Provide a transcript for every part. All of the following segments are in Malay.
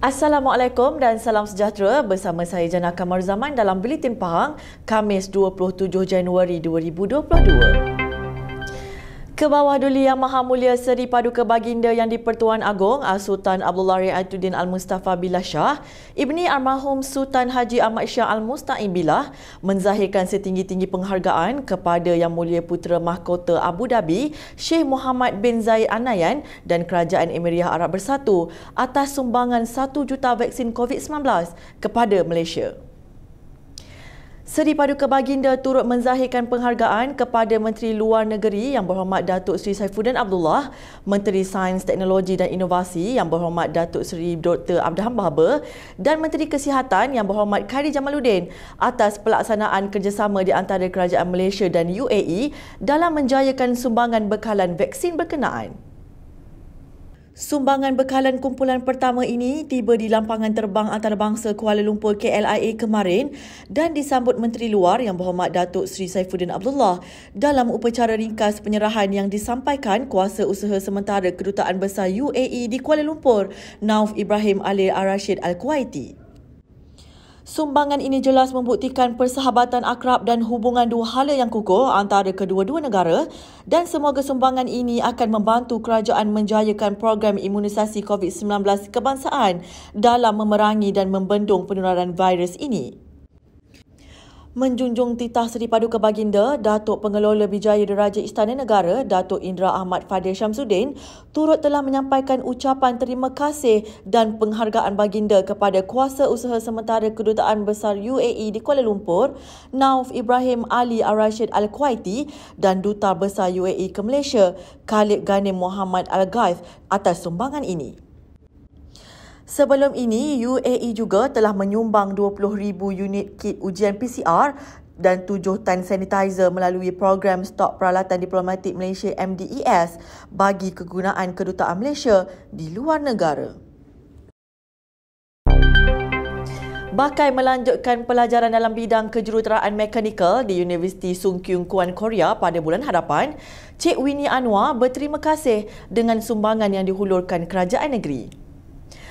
Assalamualaikum dan salam sejahtera bersama saya Jana Zaman dalam Bilitin Pahang, Kamis 27 Januari 2022 ke bawah duli Yang Maha Mulia Seri Paduka Baginda Yang di-Pertuan Agong ah, Sultan Abdullah Riyaduddin Al-Mustafa Billah Shah, Ibni Armahum Sultan Haji Ahmad Shah Al-Musta'in Billah menzahirkan setinggi-tinggi penghargaan kepada Yang Mulia Putera Mahkota Abu Dhabi, Sheikh Muhammad bin Zayed Al Nahyan dan Kerajaan Emiriah Arab Bersatu atas sumbangan 1 juta vaksin COVID-19 kepada Malaysia. Seri Paduka Baginda turut menzahirkan penghargaan kepada Menteri Luar Negeri Yang Berhormat Datuk Seri Saifuddin Abdullah, Menteri Sains, Teknologi dan Inovasi Yang Berhormat Datuk Seri Dr. Abdul Hambahba dan Menteri Kesihatan Yang Berhormat Khairi Jamaluddin atas pelaksanaan kerjasama di antara Kerajaan Malaysia dan UAE dalam menjayakan sumbangan bekalan vaksin berkenaan. Sumbangan bekalan kumpulan pertama ini tiba di lapangan terbang antarabangsa Kuala Lumpur KLIA kemarin dan disambut Menteri Luar Yang Berhormat Datuk Seri Saifuddin Abdullah dalam upacara ringkas penyerahan yang disampaikan kuasa usaha sementara Kedutaan Besar UAE di Kuala Lumpur, Nauf Ibrahim Alir Arashid Al-Kuwaiti. Sumbangan ini jelas membuktikan persahabatan akrab dan hubungan dua hala yang kukuh antara kedua-dua negara dan semoga sumbangan ini akan membantu kerajaan menjayakan program imunisasi COVID-19 kebangsaan dalam memerangi dan membendung penularan virus ini menjunjung titah Seri Paduka Baginda, Datuk Pengelola Bijaya Diraja Istana Negara, Datuk Indra Ahmad Fadil Syamsuddin, turut telah menyampaikan ucapan terima kasih dan penghargaan Baginda kepada kuasa usaha sementara Kedutaan Besar UAE di Kuala Lumpur, Nauf Ibrahim Ali Arashid Al-Kuwaiti dan Duta Besar UAE ke Malaysia, Khalid Ghanim Muhammad Al-Ghaith atas sumbangan ini. Sebelum ini, UAE juga telah menyumbang 20,000 unit kit ujian PCR dan tujuh tan sanitizer melalui program stok peralatan diplomatik Malaysia MDES bagi kegunaan kedutaan Malaysia di luar negara. Bakai melanjutkan pelajaran dalam bidang kejuruteraan mekanikal di Universiti Sung Kyung Kuan Korea pada bulan hadapan, Cik Winnie Anwar berterima kasih dengan sumbangan yang dihulurkan kerajaan negeri.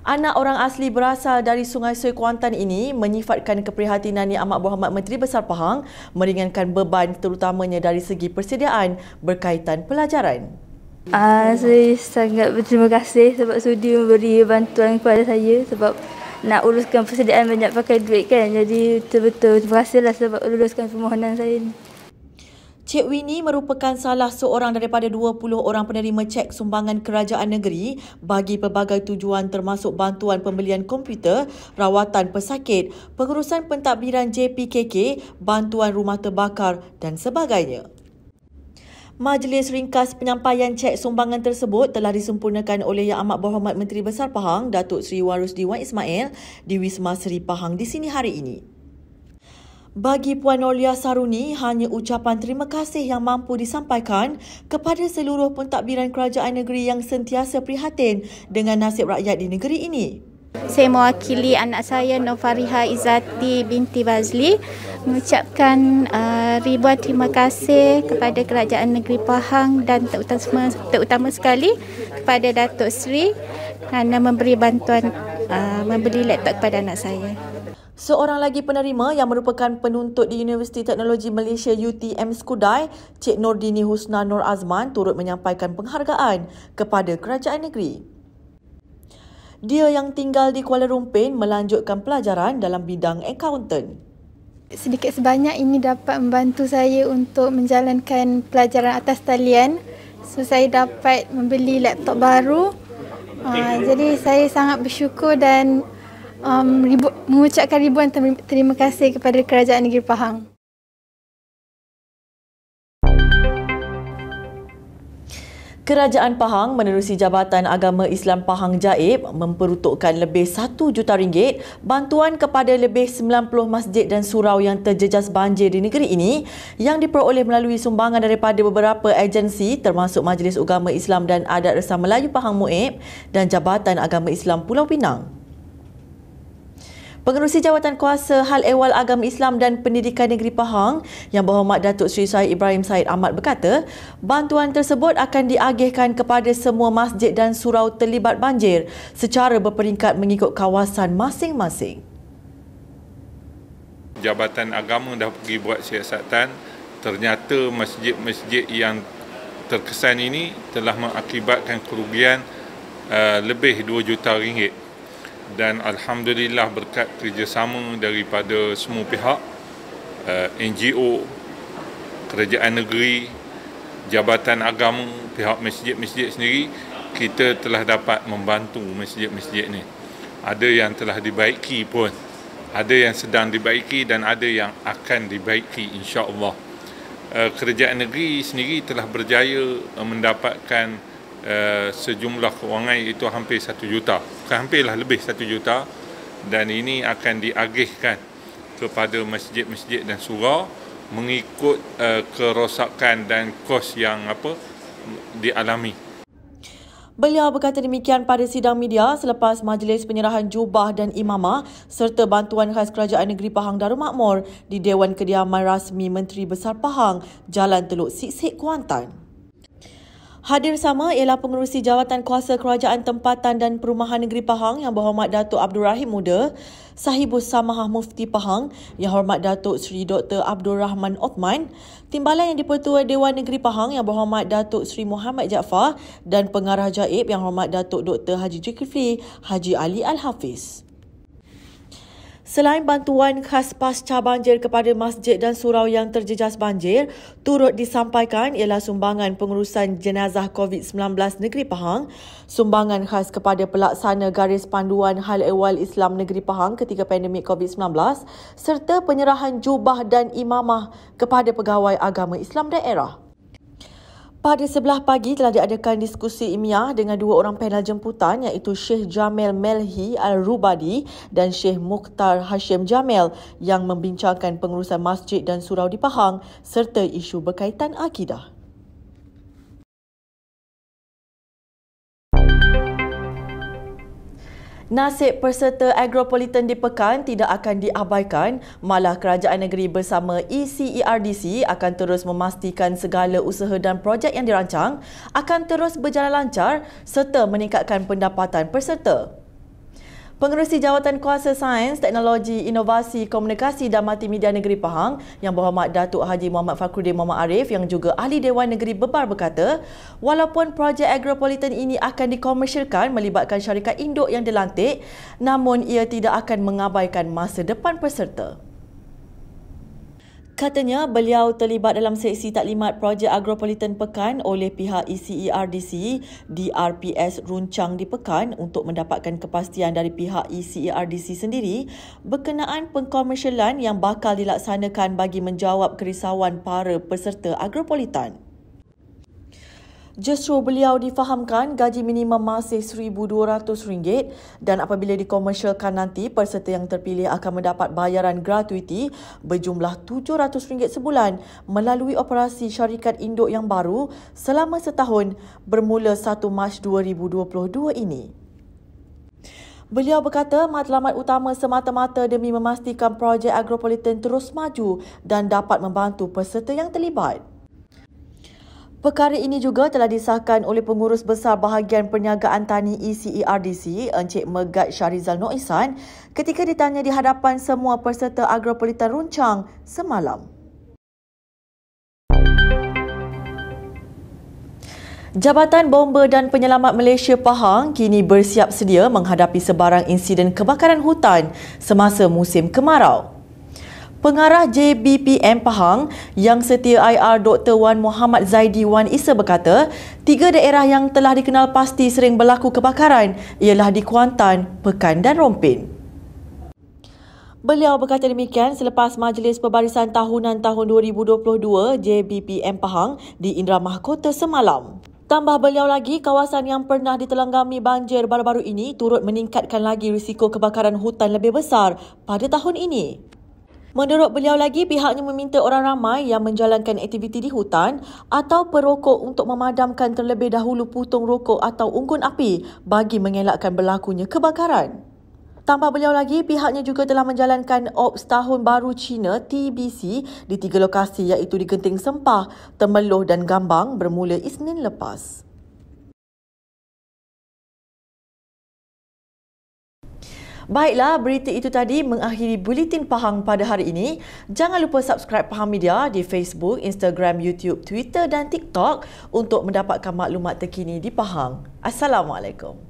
Anak orang asli berasal dari Sungai Sui Kuantan ini menyifatkan keprihatinan Yang Amat Berhormat Menteri Besar Pahang meringankan beban terutamanya dari segi persediaan berkaitan pelajaran. Uh, saya sangat berterima kasih sebab sudi memberi bantuan kepada saya sebab nak uruskan persediaan banyak pakai duit kan. Jadi betul-betul terima kasihlah sebab uruskan permohonan saya ini. Cik Winnie merupakan salah seorang daripada 20 orang penerima cek sumbangan kerajaan negeri bagi pelbagai tujuan termasuk bantuan pembelian komputer, rawatan pesakit, pengurusan pentadbiran JPKK, bantuan rumah terbakar dan sebagainya. Majlis ringkas penyampaian cek sumbangan tersebut telah disempurnakan oleh Yang Amat Berhormat Menteri Besar Pahang, Datuk Seri Warus Diwan Ismail di Wisma Seri Pahang di sini hari ini. Bagi Puan Orlia Saruni, hanya ucapan terima kasih yang mampu disampaikan kepada seluruh pentadbiran kerajaan negeri yang sentiasa prihatin dengan nasib rakyat di negeri ini. Saya mewakili anak saya Novariha Izati binti Bazli mengucapkan uh, ribuan terima kasih kepada Kerajaan Negeri Pahang dan terutama, terutama sekali kepada Datuk Sri kerana memberi bantuan uh, membeli laptop kepada anak saya. Seorang lagi penerima yang merupakan penuntut di Universiti Teknologi Malaysia UTM Skudai, Cik Nordini Husna Nur Azman turut menyampaikan penghargaan kepada kerajaan negeri. Dia yang tinggal di Kuala Lumpur melanjutkan pelajaran dalam bidang accountant. Sedikit sebanyak ini dapat membantu saya untuk menjalankan pelajaran atas talian. So saya dapat membeli laptop baru. Uh, jadi saya sangat bersyukur dan um, ribu, mengucapkan ribuan terima, kasih kepada Kerajaan Negeri Pahang. Kerajaan Pahang menerusi Jabatan Agama Islam Pahang Jaib memperuntukkan lebih 1 juta ringgit bantuan kepada lebih 90 masjid dan surau yang terjejas banjir di negeri ini yang diperoleh melalui sumbangan daripada beberapa agensi termasuk Majlis Agama Islam dan Adat Resah Melayu Pahang Muib dan Jabatan Agama Islam Pulau Pinang. Pengerusi Jawatan Kuasa Hal Ehwal Agama Islam dan Pendidikan Negeri Pahang yang berhormat Datuk Seri Syed Ibrahim Said Ahmad berkata, bantuan tersebut akan diagihkan kepada semua masjid dan surau terlibat banjir secara berperingkat mengikut kawasan masing-masing. Jabatan Agama dah pergi buat siasatan, ternyata masjid-masjid yang terkesan ini telah mengakibatkan kerugian uh, lebih 2 juta ringgit dan alhamdulillah berkat kerjasama daripada semua pihak eh, NGO kerajaan negeri jabatan agama pihak masjid-masjid sendiri kita telah dapat membantu masjid-masjid ni ada yang telah dibaiki pun ada yang sedang dibaiki dan ada yang akan dibaiki Insyaallah. Eh, kerajaan negeri sendiri telah berjaya mendapatkan Eh, sejumlah kewangan itu hampir 1 juta. Bukan hampirlah lebih 1 juta dan ini akan diagihkan kepada masjid-masjid dan surau mengikut uh, kerosakan dan kos yang apa dialami. Beliau berkata demikian pada sidang media selepas majlis penyerahan jubah dan imamah serta bantuan khas kerajaan negeri Pahang Darumakmur di Dewan Kediaman Rasmi Menteri Besar Pahang, Jalan Teluk Siksik, Kuantan. Hadir sama ialah pengurusi Jawatan Kuasa Kerajaan Tempatan dan Perumahan Negeri Pahang yang berhormat Datuk Abdul Rahim Muda, Sahibus Samahah Mufti Pahang, Yang Hormat Datuk Seri Dr. Abdul Rahman Othman, Timbalan Yang Dipertua Dewan Negeri Pahang Yang Berhormat Datuk Seri Muhammad Jaafar dan Pengarah Jaib Yang Hormat Datuk Dr. Haji Jikifli Haji Ali Al-Hafiz. Selain bantuan khas pasca banjir kepada masjid dan surau yang terjejas banjir, turut disampaikan ialah sumbangan pengurusan jenazah COVID-19 Negeri Pahang, sumbangan khas kepada pelaksana garis panduan hal ehwal Islam Negeri Pahang ketika pandemik COVID-19 serta penyerahan jubah dan imamah kepada pegawai agama Islam daerah. Pada sebelah pagi telah diadakan diskusi ilmiah dengan dua orang panel jemputan iaitu Sheikh Jamil Melhi Al-Rubadi dan Sheikh Mukhtar Hashim Jamil yang membincangkan pengurusan masjid dan surau di Pahang serta isu berkaitan akidah. Nasib peserta Agropolitan di Pekan tidak akan diabaikan, malah kerajaan negeri bersama ECERDC e akan terus memastikan segala usaha dan projek yang dirancang akan terus berjalan lancar serta meningkatkan pendapatan peserta. Pengerusi Jawatan Kuasa Sains, Teknologi, Inovasi, Komunikasi dan Multimedia Negeri Pahang yang berhormat Datuk Haji Muhammad Fakhruddin Muhammad Arif yang juga Ahli Dewan Negeri Bebar berkata, walaupun projek agropolitan ini akan dikomersilkan melibatkan syarikat induk yang dilantik, namun ia tidak akan mengabaikan masa depan peserta. Katanya beliau terlibat dalam seksi taklimat projek Agropolitan Pekan oleh pihak ECERDC di RPS Runcang di Pekan untuk mendapatkan kepastian dari pihak ECERDC e sendiri berkenaan pengkomersialan yang bakal dilaksanakan bagi menjawab kerisauan para peserta Agropolitan. Justru beliau difahamkan gaji minimum masih RM1,200 dan apabila dikomersialkan nanti, peserta yang terpilih akan mendapat bayaran gratuiti berjumlah RM700 sebulan melalui operasi syarikat induk yang baru selama setahun bermula 1 Mac 2022 ini. Beliau berkata matlamat utama semata-mata demi memastikan projek agropolitan terus maju dan dapat membantu peserta yang terlibat. Perkara ini juga telah disahkan oleh Pengurus Besar Bahagian Perniagaan Tani ECERDC e Encik Megat Syarizal Noisan ketika ditanya di hadapan semua peserta agropolitan runcang semalam. Jabatan Bomba dan Penyelamat Malaysia Pahang kini bersiap sedia menghadapi sebarang insiden kebakaran hutan semasa musim kemarau. Pengarah JBPM Pahang Yang Setia IR Dr. Wan Muhammad Zaidi Wan Isa berkata, tiga daerah yang telah dikenal pasti sering berlaku kebakaran ialah di Kuantan, Pekan dan Rompin. Beliau berkata demikian selepas Majlis Perbarisan Tahunan Tahun 2022 JBPM Pahang di Indramah Kota semalam. Tambah beliau lagi, kawasan yang pernah ditelanggami banjir baru-baru ini turut meningkatkan lagi risiko kebakaran hutan lebih besar pada tahun ini. Menurut beliau lagi, pihaknya meminta orang ramai yang menjalankan aktiviti di hutan atau perokok untuk memadamkan terlebih dahulu putung rokok atau unggun api bagi mengelakkan berlakunya kebakaran. Tambah beliau lagi, pihaknya juga telah menjalankan Ops Tahun Baru Cina TBC di tiga lokasi iaitu di Genting Sempah, Temeloh dan Gambang bermula Isnin lepas. Baiklah, berita itu tadi mengakhiri Bulletin Pahang pada hari ini. Jangan lupa subscribe Pahang Media di Facebook, Instagram, YouTube, Twitter dan TikTok untuk mendapatkan maklumat terkini di Pahang. Assalamualaikum.